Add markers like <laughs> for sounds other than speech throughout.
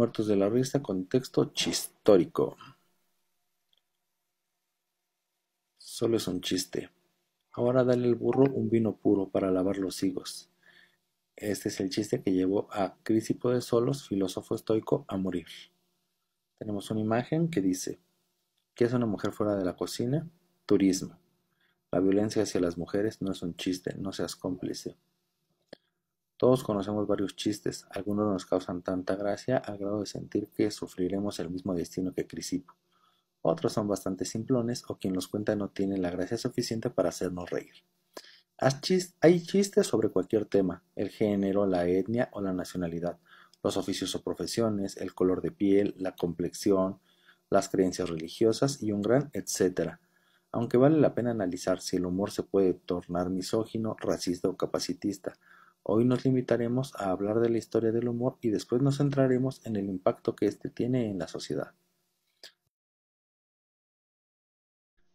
Muertos de la risa, contexto chistórico. Solo es un chiste. Ahora dale al burro un vino puro para lavar los higos. Este es el chiste que llevó a Crisipo de Solos, filósofo estoico, a morir. Tenemos una imagen que dice, ¿qué es una mujer fuera de la cocina? Turismo. La violencia hacia las mujeres no es un chiste, no seas cómplice. Todos conocemos varios chistes, algunos nos causan tanta gracia al grado de sentir que sufriremos el mismo destino que Crisipo. Otros son bastante simplones o quien los cuenta no tiene la gracia suficiente para hacernos reír. Hay chistes sobre cualquier tema, el género, la etnia o la nacionalidad, los oficios o profesiones, el color de piel, la complexión, las creencias religiosas y un gran etcétera aunque vale la pena analizar si el humor se puede tornar misógino, racista o capacitista, Hoy nos limitaremos a hablar de la historia del humor y después nos centraremos en el impacto que éste tiene en la sociedad.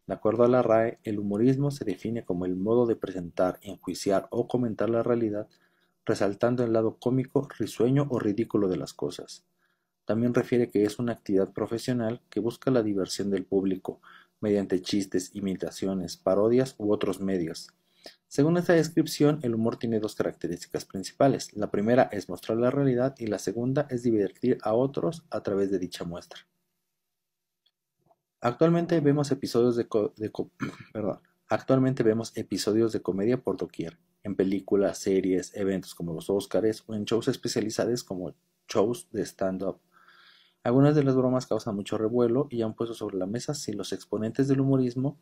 De acuerdo a la RAE, el humorismo se define como el modo de presentar, enjuiciar o comentar la realidad, resaltando el lado cómico, risueño o ridículo de las cosas. También refiere que es una actividad profesional que busca la diversión del público mediante chistes, imitaciones, parodias u otros medios según esta descripción, el humor tiene dos características principales. La primera es mostrar la realidad y la segunda es divertir a otros a través de dicha muestra. Actualmente vemos episodios de, <clears throat> Actualmente vemos episodios de comedia por doquier, en películas, series, eventos como los Óscares o en shows especializados como shows de stand-up. Algunas de las bromas causan mucho revuelo y han puesto sobre la mesa si los exponentes del humorismo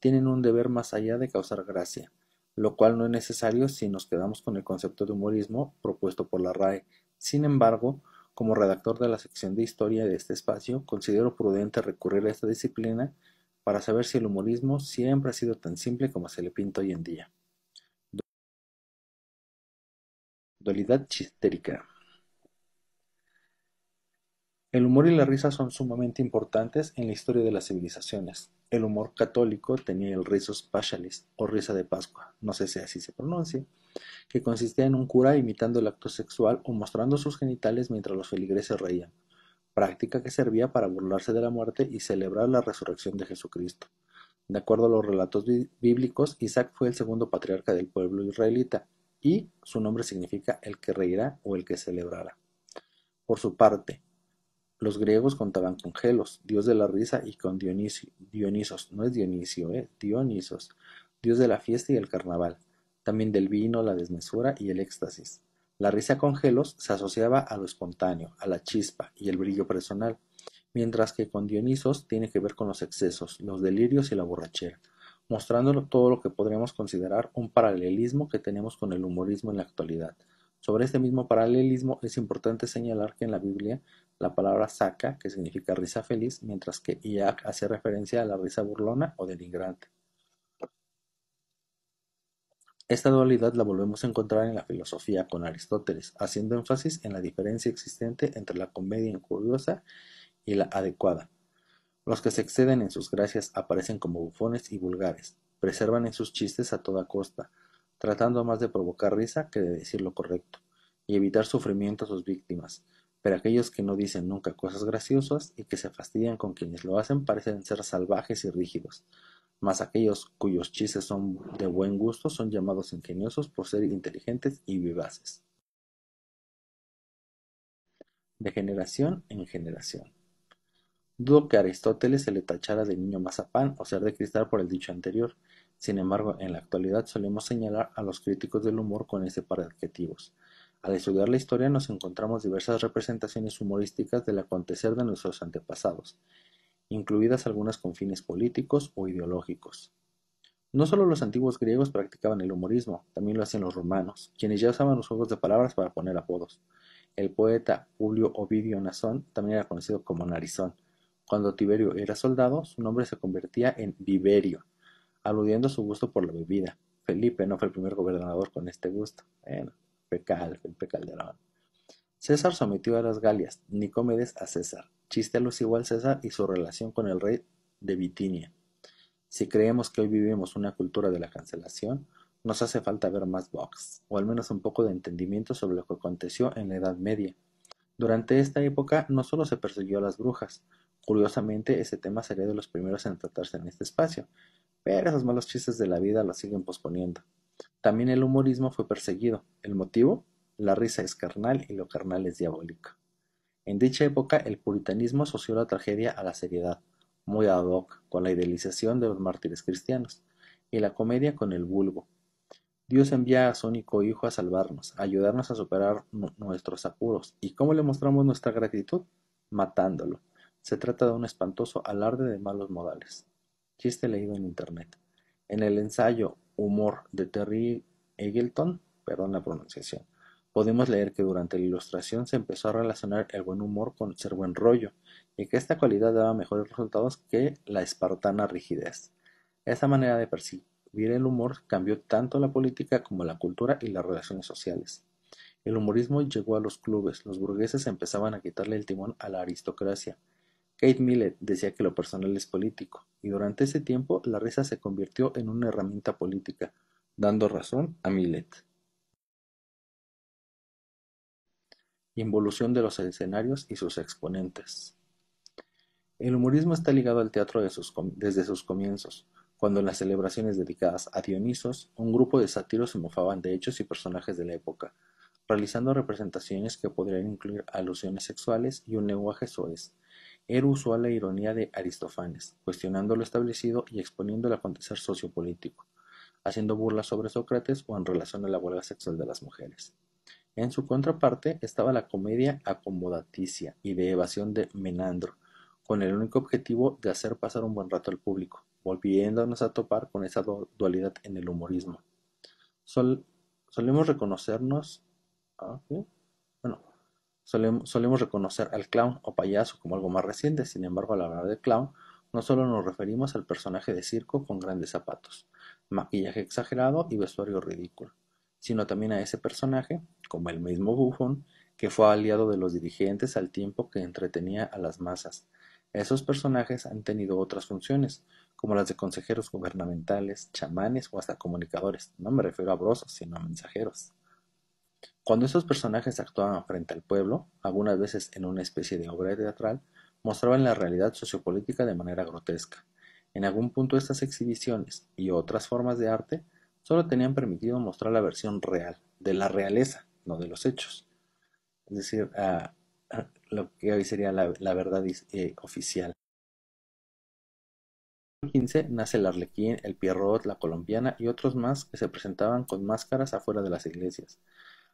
tienen un deber más allá de causar gracia, lo cual no es necesario si nos quedamos con el concepto de humorismo propuesto por la RAE. Sin embargo, como redactor de la sección de historia de este espacio, considero prudente recurrir a esta disciplina para saber si el humorismo siempre ha sido tan simple como se le pinta hoy en día. Dualidad chistérica. El humor y la risa son sumamente importantes en la historia de las civilizaciones. El humor católico tenía el risos paschalis, o risa de Pascua, no sé si así se pronuncia, que consistía en un cura imitando el acto sexual o mostrando sus genitales mientras los feligreses reían, práctica que servía para burlarse de la muerte y celebrar la resurrección de Jesucristo. De acuerdo a los relatos bíblicos, Isaac fue el segundo patriarca del pueblo israelita, y su nombre significa el que reirá o el que celebrará. Por su parte, los griegos contaban con Gelos, dios de la risa, y con Dionisio, Dionisos, no es Dionisio, eh, Dionisos, dios de la fiesta y el carnaval, también del vino, la desmesura y el éxtasis. La risa con Gelos se asociaba a lo espontáneo, a la chispa y el brillo personal, mientras que con Dionisos tiene que ver con los excesos, los delirios y la borrachera, mostrando todo lo que podríamos considerar un paralelismo que tenemos con el humorismo en la actualidad. Sobre este mismo paralelismo es importante señalar que en la Biblia la palabra saca, que significa risa feliz, mientras que iak hace referencia a la risa burlona o denigrante. Esta dualidad la volvemos a encontrar en la filosofía con Aristóteles, haciendo énfasis en la diferencia existente entre la comedia injuriosa y la adecuada. Los que se exceden en sus gracias aparecen como bufones y vulgares, preservan en sus chistes a toda costa, tratando más de provocar risa que de decir lo correcto, y evitar sufrimiento a sus víctimas pero aquellos que no dicen nunca cosas graciosas y que se fastidian con quienes lo hacen parecen ser salvajes y rígidos, mas aquellos cuyos chistes son de buen gusto son llamados ingeniosos por ser inteligentes y vivaces. De generación en generación. Dudo que a Aristóteles se le tachara de niño mazapán o ser de cristal por el dicho anterior. Sin embargo, en la actualidad solemos señalar a los críticos del humor con este par de adjetivos. Al estudiar la historia nos encontramos diversas representaciones humorísticas del acontecer de nuestros antepasados, incluidas algunas con fines políticos o ideológicos. No solo los antiguos griegos practicaban el humorismo, también lo hacían los romanos, quienes ya usaban los juegos de palabras para poner apodos. El poeta Julio Ovidio Nazón también era conocido como Narizón. Cuando Tiberio era soldado, su nombre se convertía en Viverio, aludiendo a su gusto por la bebida. Felipe no fue el primer gobernador con este gusto. Calderón. César sometió a las Galias, Nicomedes a César. Chiste luz igual César y su relación con el rey de Bitinia. Si creemos que hoy vivimos una cultura de la cancelación, nos hace falta ver más box, o al menos un poco de entendimiento sobre lo que aconteció en la Edad Media. Durante esta época no solo se persiguió a las brujas, curiosamente ese tema sería de los primeros en tratarse en este espacio, pero esos malos chistes de la vida los siguen posponiendo. También el humorismo fue perseguido. ¿El motivo? La risa es carnal y lo carnal es diabólico. En dicha época, el puritanismo asoció la tragedia a la seriedad, muy ad hoc, con la idealización de los mártires cristianos, y la comedia con el vulgo. Dios envía a su único Hijo a salvarnos, a ayudarnos a superar nuestros apuros. ¿Y cómo le mostramos nuestra gratitud? Matándolo. Se trata de un espantoso alarde de malos modales. Chiste leído en Internet. En el ensayo Humor de Terry Eagleton, perdón la pronunciación, podemos leer que durante la ilustración se empezó a relacionar el buen humor con ser buen rollo, y que esta cualidad daba mejores resultados que la espartana rigidez. Esta manera de percibir el humor cambió tanto la política como la cultura y las relaciones sociales. El humorismo llegó a los clubes, los burgueses empezaban a quitarle el timón a la aristocracia, Kate Millett decía que lo personal es político, y durante ese tiempo la risa se convirtió en una herramienta política, dando razón a Millet. Involución de los escenarios y sus exponentes. El humorismo está ligado al teatro desde sus comienzos, cuando en las celebraciones dedicadas a Dionisos, un grupo de sátiros se mofaban de hechos y personajes de la época, realizando representaciones que podrían incluir alusiones sexuales y un lenguaje soez, era usual la ironía de Aristófanes, cuestionando lo establecido y exponiendo el acontecer sociopolítico, haciendo burlas sobre Sócrates o en relación a la huelga sexual de las mujeres. En su contraparte estaba la comedia acomodaticia y de evasión de Menandro, con el único objetivo de hacer pasar un buen rato al público, volviéndonos a topar con esa dualidad en el humorismo. solemos reconocernos. Ah, Solemos, reconocer al clown o payaso como algo más reciente, sin embargo, al hablar de clown, no solo nos referimos al personaje de circo con grandes zapatos, maquillaje exagerado y vestuario ridículo, sino también a ese personaje, como el mismo bufón, que fue aliado de los dirigentes al tiempo que entretenía a las masas. Esos personajes han tenido otras funciones, como las de consejeros gubernamentales, chamanes o hasta comunicadores. No me refiero a brosos, sino a mensajeros. Cuando estos personajes actuaban frente al pueblo, algunas veces en una especie de obra teatral, mostraban la realidad sociopolítica de manera grotesca. En algún punto estas exhibiciones y otras formas de arte solo tenían permitido mostrar la versión real, de la realeza, no de los hechos. Es decir, ah, <laughs> lo que hoy sería la, verdad eh, oficial. En 15 nace el Arlequín, el Pierrot, la Colombiana y otros más que se presentaban con máscaras afuera de las iglesias.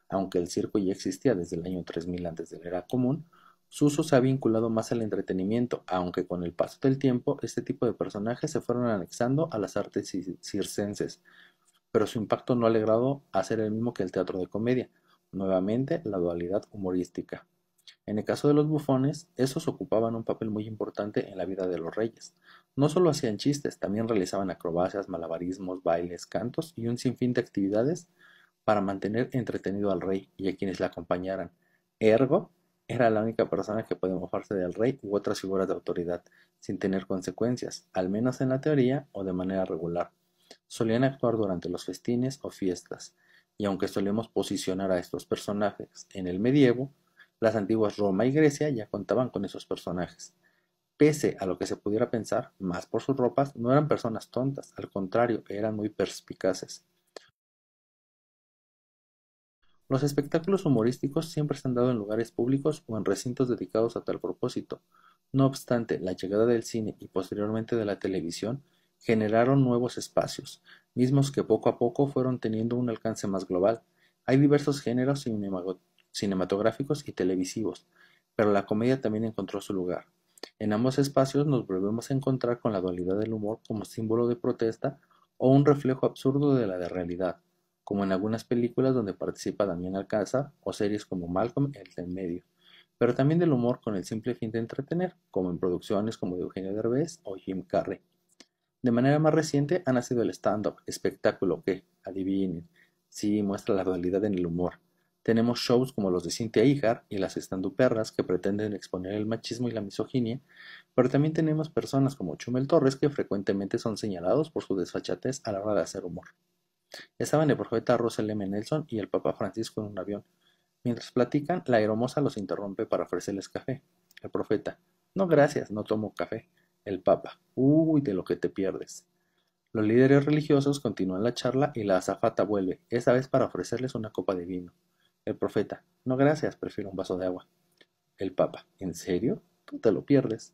Aunque el circo ya existía desde el año 3000 antes de la era común, su uso se ha vinculado más al entretenimiento, aunque con el paso del tiempo este tipo de personajes se fueron anexando a las artes circenses, pero su impacto no ha logrado ser el mismo que el teatro de comedia, nuevamente la dualidad humorística. En el caso de los bufones, esos ocupaban un papel muy importante en la vida de los reyes. No solo hacían chistes, también realizaban acrobacias, malabarismos, bailes, cantos y un sinfín de actividades para mantener entretenido al rey y a quienes le acompañaran. Ergo, era la única persona que podía mofarse del rey u otras figuras de autoridad, sin tener consecuencias, al menos en la teoría o de manera regular. Solían actuar durante los festines o fiestas, y aunque solemos posicionar a estos personajes en el medievo, las antiguas Roma y Grecia ya contaban con esos personajes. Pese a lo que se pudiera pensar, más por sus ropas, no eran personas tontas, al contrario, eran muy perspicaces. Los espectáculos humorísticos siempre se han dado en lugares públicos o en recintos dedicados a tal propósito. No obstante, la llegada del cine y posteriormente de la televisión generaron nuevos espacios, mismos que poco a poco fueron teniendo un alcance más global. Hay diversos géneros cinematográficos y televisivos, pero la comedia también encontró su lugar. En ambos espacios nos volvemos a encontrar con la dualidad del humor como símbolo de protesta o un reflejo absurdo de la de realidad como en algunas películas donde participa Damián Alcázar o series como Malcolm el en medio, pero también del humor con el simple fin de entretener, como en producciones como de Eugenio Derbez o Jim Carrey. De manera más reciente ha nacido el stand-up, espectáculo que, adivinen, sí muestra la dualidad en el humor. Tenemos shows como los de Cintia Ijar y las perras que pretenden exponer el machismo y la misoginia, pero también tenemos personas como Chumel Torres que frecuentemente son señalados por su desfachatez a la hora de hacer humor. Estaban el profeta Russell M. Nelson y el Papa Francisco en un avión. Mientras platican, la hermosa los interrumpe para ofrecerles café. El profeta, no gracias, no tomo café. El Papa, uy, de lo que te pierdes. Los líderes religiosos continúan la charla y la azafata vuelve, esta vez para ofrecerles una copa de vino. El profeta, no gracias, prefiero un vaso de agua. El Papa, ¿en serio? Tú te lo pierdes.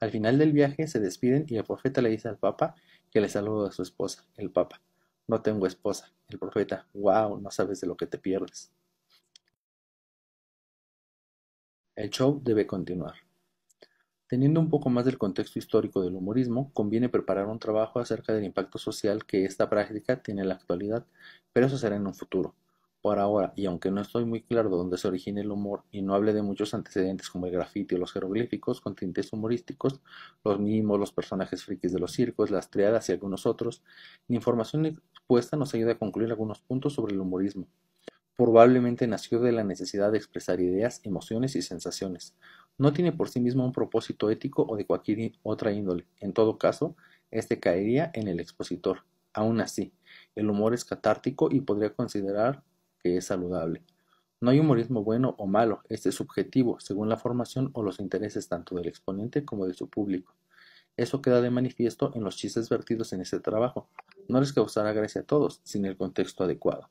Al final del viaje se despiden y el profeta le dice al Papa que le saluda a su esposa, el Papa. No tengo esposa. El profeta, wow, no sabes de lo que te pierdes. El show debe continuar. Teniendo un poco más del contexto histórico del humorismo, conviene preparar un trabajo acerca del impacto social que esta práctica tiene en la actualidad, pero eso será en un futuro ahora, y aunque no estoy muy claro de dónde se origina el humor y no hable de muchos antecedentes como el grafiti o los jeroglíficos con tintes humorísticos, los mimos, los personajes frikis de los circos, las triadas y algunos otros, mi información expuesta nos ayuda a concluir algunos puntos sobre el humorismo. Probablemente nació de la necesidad de expresar ideas, emociones y sensaciones. No tiene por sí mismo un propósito ético o de cualquier otra índole. En todo caso, este caería en el expositor. Aún así, el humor es catártico y podría considerar es saludable. No hay humorismo bueno o malo, este es subjetivo, según la formación o los intereses tanto del exponente como de su público. Eso queda de manifiesto en los chistes vertidos en este trabajo. No les causará gracia a todos, sin el contexto adecuado.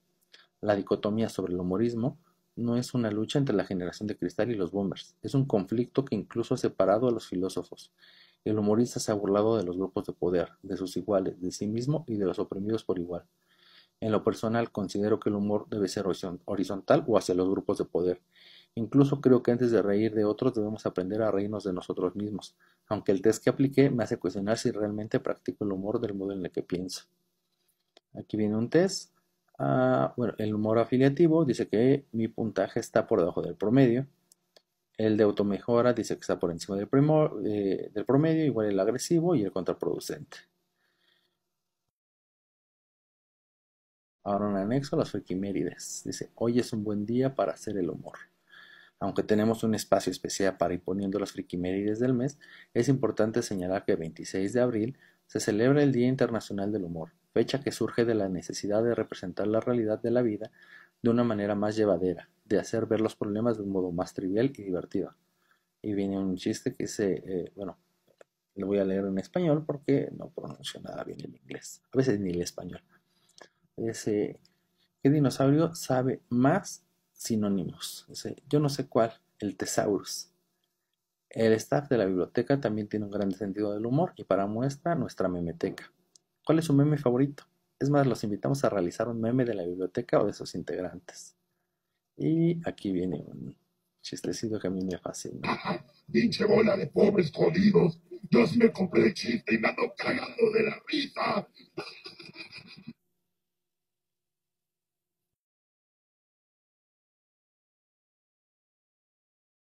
La dicotomía sobre el humorismo no es una lucha entre la generación de cristal y los bombers. es un conflicto que incluso ha separado a los filósofos. El humorista se ha burlado de los grupos de poder, de sus iguales, de sí mismo y de los oprimidos por igual. En lo personal, considero que el humor debe ser horizontal o hacia los grupos de poder. Incluso creo que antes de reír de otros debemos aprender a reírnos de nosotros mismos, aunque el test que apliqué me hace cuestionar si realmente practico el humor del modo en el que pienso. Aquí viene un test. Ah, bueno, el humor afiliativo dice que mi puntaje está por debajo del promedio. El de automejora dice que está por encima del eh, promedio, igual el agresivo y el contraproducente. Ahora un anexo, a las friquimérides, Dice, hoy es un buen día para hacer el humor. Aunque tenemos un espacio especial para ir poniendo las friquimérides del mes, es importante señalar que el 26 de abril se celebra el Día Internacional del Humor, fecha que surge de la necesidad de representar la realidad de la vida de una manera más llevadera, de hacer ver los problemas de un modo más trivial y divertido. Y viene un chiste que se, eh, bueno, lo voy a leer en español porque no pronuncio nada bien el inglés, a veces ni el español. Ese, ¿qué dinosaurio sabe más sinónimos? yo no sé cuál, el tesaurus. El staff de la biblioteca también tiene un gran sentido del humor y para muestra nuestra memeteca. ¿Cuál es su meme favorito? Es más, los invitamos a realizar un meme de la biblioteca o de sus integrantes. Y aquí viene un chistecito que a mí me fascina. <laughs> Pinche bola de pobres jodidos. Yo me compré el chiste y me ando cagando de la risa.